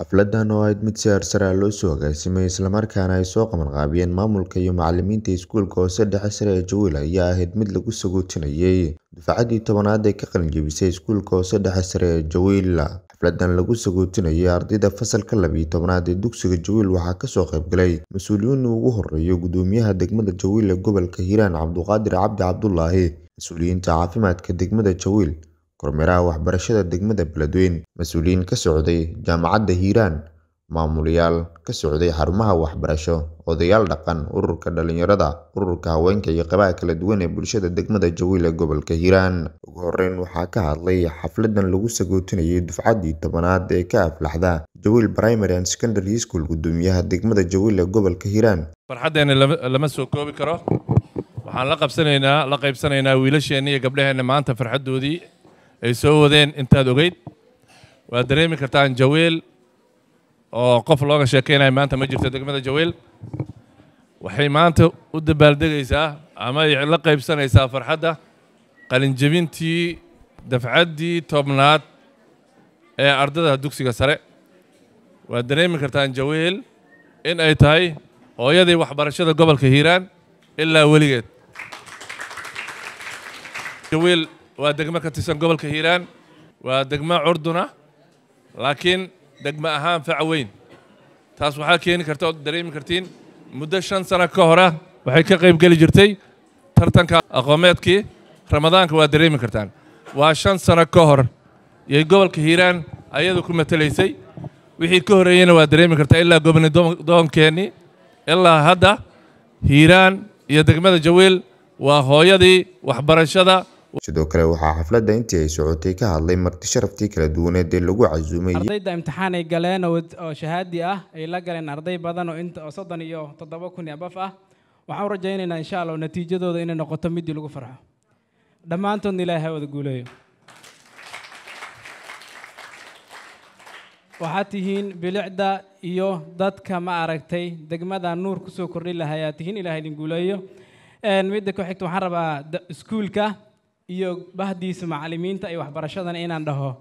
xafladan oo ahayd mid si heersare ah loo soo agaasimay islamarkaana ay soo qaban qaabiyeen maamulka iyo macalimiinta iskuulka hoose dhexe sare ee jawiil ah ayaa ahayd mid lagu sagootinayay dufcadii tobanaad ee ka qalinjebisay iskuulka hoose dhexe sare ee jawiil ah, xafladan lagu sagootinayay ardayda fasalka labiyo tobanaad ee dugsiga jawiil waxaa kasoo qaybgalay mas-uuliyiinii ugu horeeyo gudoomiyaha degmada jawiil ee gobolka hiiraan cabduqaadir cabdi cabdulaahi mas-uuliyiinta caafimaadka degmada jawiil kormeeraha waxbarashada degmada Beledweyne mas-uuliyiin ka socday jaamacadda Hiiraan maamulayaal ka socday xarumaha waxbarasho odayaal dhaqan ururka dhalinyarada ururka haweenka iyo qabaha kala duwan ee bulshada degmada Jawiil ee gobolka Hiiraan ugu horeyn waxaa ka hadlay xafladan lagu sagootinayay dufcaddii tobanaad ee ka aflaxda Jawiil Primary and Secondary School gudoomiyaha degmada Jawiil ee gobolka Hiiraan farxaddeena lama soo koobi karo waxaan la qabsanaynaa la qaybsanaynaa wiilasheenna iyo gabdhaheenna maanta farxaddoodii ay soo wadeen intaad ogeyd waad dareemi kartaan jaweel oo qof looga sheekeynayo maanta ma jirto degmada jaweel waxay maanta u dabaaldegaysaa ama ay la qaybsanaysaa farxadda qalinjebintii dafcaddii tobnaad ee ardada dugsiga sare waad dareemi kartaan jaweel in ay tahay hooyadii waxbarashada gobolka hiiraan ilaa weligeed waa degmo ka tirsan gobolka hiiraan waa degmo curduna laakiin degmo ahaan faca weyn taas waxaa keeni karta ood dareemi kartiin muddo shan sano ka hora waxay ka qayb geli jirtay tartanka aqoomeedkii ramadaanka waa dareemi kartaan waa shan sano ka hor yay gobolka hiiraan ayadu ku matelaysay wixii ka horreeyeyna waa dareemi kartaa ilaa goboni doonkeenni ilaa hadda hiiraan iyo degmada jaweel waa hooyadii waxbarashada sidoo kale waxaa xafladda intii ay socotay ka hadlay marti sharaftii kala duwaneed ee lagu casuumayardayda imtixaan ay galeen oo shahaadi ah ay la galeen arday badan oo soddon iyo toddoba kun abaf ah waxaan rajaynaynaa insha allah natiijadooda inay noqoto midii lagu farxo dhammaantoodna ilaahay wada guuleeyo waxaad tihiin bilicda iyo dadka ma aragtay degmada nuur kusoo soo kordhin lahayaa tihiin ilahay idin guuleeyo midda ku xigta waxaan rabaa iskuulka iyo bahdiisa macalimiinta iyo waxbarashadan inaan dhaho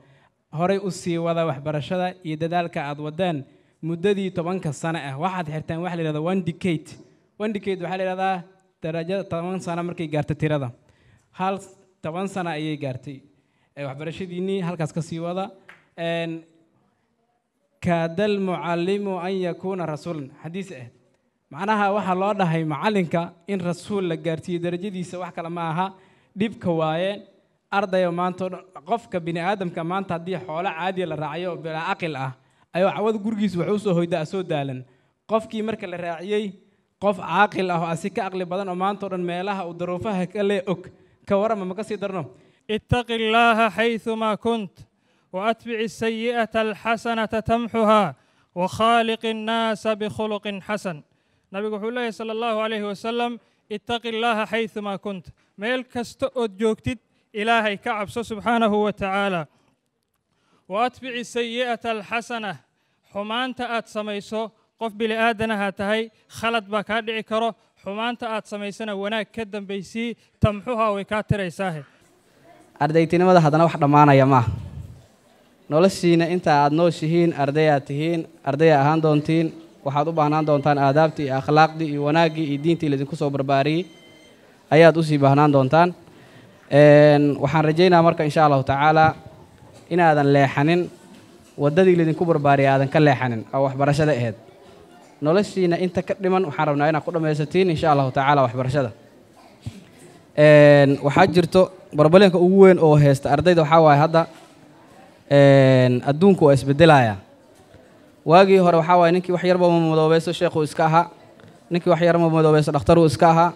horay u sii wada waxbarashada iyo dadaalka aad wadaan muddadii tobanka sano ah waxaad xirtaan waxa la yidhahdaa one decade one decade waxaa la yidhahdaa darajada toban sano markay gaarto tirada hal toban sano ayay gaartay waxbarashadiinnii halkaas ka sii wada kaadal mucallimu an yakuuna rasuulan xadiis ah macnaha waxaa loo dhahay macalinka in rasuul la gaarsiiyo darajadiisa wax kale ma aha dhibka waayeen ardayo maantao dhan qofka bini aadamka maanta haddii xoolo caadiya la raacayo bilaa aqil ah ayuu cawada gurigiisa wax u soo hoydaa soo daalan qofkii marka la raaciyey qof caaqil ah oo asi ka aqli badan oo maantao dhan meelaha uu daruufaha kale og ka warama ma ka sii darno ittaqi illaaha xaysumaa kunt waatbic asayi'ata alxasanata tamxuha tamxuhaa wakhaaliq innaasa bikhuluqin xasan nabigu wuxuu leeyahy sala allahu calayhi wasalam ittaqi illaaha xaysumaa kunta meel kasta ood joogtid ilaahay ka cabso subxaanahu wa tacaala wa atbici sayi'ata alxasana xumaanta aad samayso qof bili'aadanaha tahay khalad baa kaa dhici karo xumaanta aad samaysana wanaag ka dambaysii tamxuhaa way kaa tiraysaahe ardaytinimada haddana wax dhammaanaya maaha noloshiinna intaa aad nooshihiin arday aad tihiin arday ahaan doontiin waxaad u baahnaan doontaan aadaabtii iyo akhlaaqdii iyo wanaaggii iyo diintii laydinku soo barbaariyey ayaad usii baahnaan doontaan waxaan rajaynaa marka insha allahu tacaala inaadan leexanin waddadii laydinku barbaariyay aadan ka leexanin oo waxbarashada ahayd noloshiina inta ka dhiman waxaan rabnaa inaad ku dhammaysatiin insha allahu tacaala waxbarashada waxaa jirto barbaleenka ugu weyn oo heysta ardayda waxaa waaye hadda adduunku waa isbedelayaa waagii hore waxaa waaye ninkii wax yarba madoobayso sheekhuu iska ahaa ninkii wax yarma madoobayso dhakhtaruu iska ahaa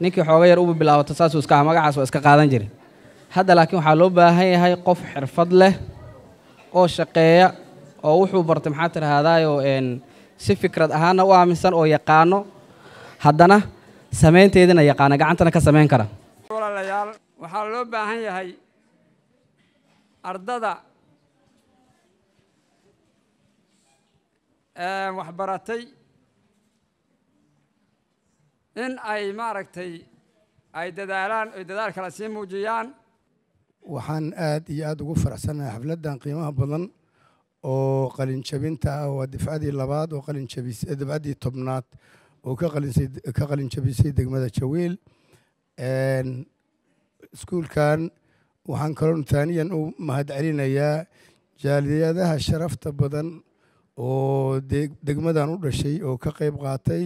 ninkii xooga yar uba bilaabato saasuu iska ahaa magacaas waa iska qaadan jiray hadda laakiin waxaa loo baahan yahay qof xirfad leh oo shaqeeya oo wuxuu bartay maxaa tidhaahdaayoo si fikrad ahaana u aaminsan oo yaqaano haddana samaynteedina yaqaana gacantana ka samayn kara walaalayaal waxaa loo baahan yahay ardada wax baratay in ay maaragtay ay dadaalaan oy dadaal kale sii muujiyaan waxaan aad iyo aada ugu faraxsanahay xafladdan qiimaha badan oo qalinjabinta ah waa difcadii labaad oo qalinjabisdibcaddii tobnaad oo ka qalinjabisay degmada jawiil iskuulkan waxaan kaloo taaniyan u mahadcelinayaa jaaliyadaha sharafta badan oo degmadan u dhashay oo ka qayb qaatay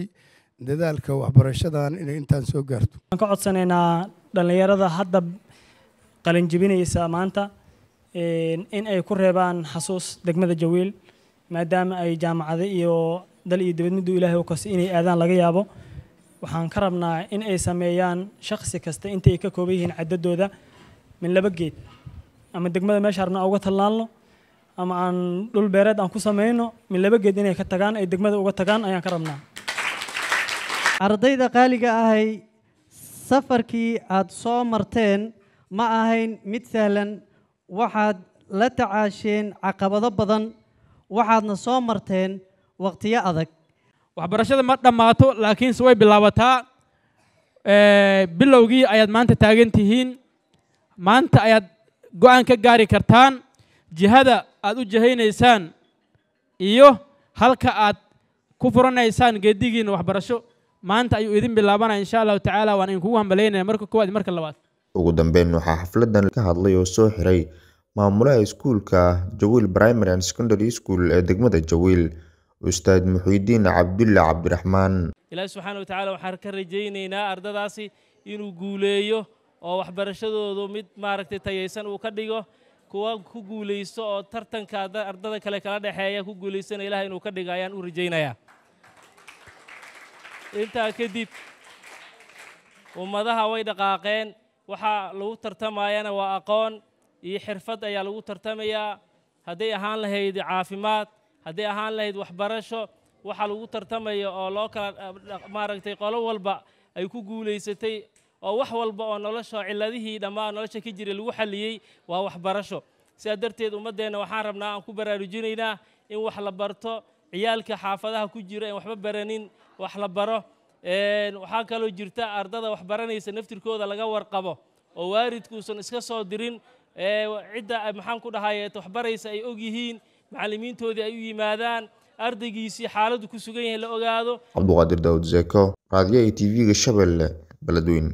dadaalka waxbarashadan inay intaan soo gaarto waxaan ka codsanaynaa dhallinyarada hadda qalinjibinaysa maanta in ay ku reebaan xasuus degmada jawiil maadaama ay jaamacado iyo dal iyo dibadmidu ilaahay u kasta inay aadaan laga yaabo waxaan ka rabnaa in ay sameeyaan shaqsi kasta intay ka kooban yihiin caddadooda min laba geed ama degmada meesha rabnaa uga tallaalno ama aan dhul beereed aan ku samayno min laba geed inay ka tagaan ay degmada uga tagaan ayaan ka rabnaa ardayda qaaliga ahay safarkii aad soo marteen ma ahayn mid sahlan waxaad la tacaasheen caqabado badan waxaadna soo marteen wakhtiyo adag waxbarashada ma dhammaato laakiinse way bilaabataa eh, bilowgii ayaad maanta taagan tihiin maanta ayaad go-aan ka gaari kartaan jihada aad u jahaynaysaan iyo halka aad ku furanaysaan geedigiina waxbarasho maanta ayuu idin bilaabanaya insha allahu tacaala waan idin kugu hambalaynaya marka koowaad marka labaad ugu dambeyn waxaa xafladan ka hadlay oo soo xiray maamulaha iskuulka jawiil primary and secondary school ee degmada jawiil ustaad muxuudiin cabdulla cabdiraxmaan ilaahi subxaana wa tacaala waxaan ka rajaynaynaa ardadaasi inuu guuleeyo oo waxbarashadoodu mid maaragtay tayaysan uu ka dhigo kuwa ku guulaysto oo tartanka ardada kale kala dhexeeya ku guulaysana ilaah inuu ka dhiga ayaan u rajaynayaa intaa kadib ummadaha way dhaqaaqeen waxaa lagu tartamayana waa aqoon iyo xirfad ayaa lagu tartamayaa hadday ahaan lahayd caafimaad hadday ahaan lahayd waxbarasho waxaa lagu tartamaya oo loo kala maaragtay qolo walba ay ku guulaysatay oo wax walba oo nolosha ciladihii dhammaan nolosha ka jiray lagu xalliyey waa waxbarasho sidaa darteed ummaddeenna waxaan rabnaa aan ku baraarujinaynaa in wax la barto ciyaalka xaafadaha ku jira en waxba baranin wax la baro waxaa kaloo jirta ardada wax naftirkooda laga warqabo oo waalidkuusan iska soo dirin cidda maxaan ku dhahaye waxbaraysa ay og yihiin macallimiintoodii ay u yimaadaan ardaygiisii xaaladu ku sugan yahay la ogaado cabduqaadir daawud zeeko raadiyo iyo tv-ga shabeelle beledweyne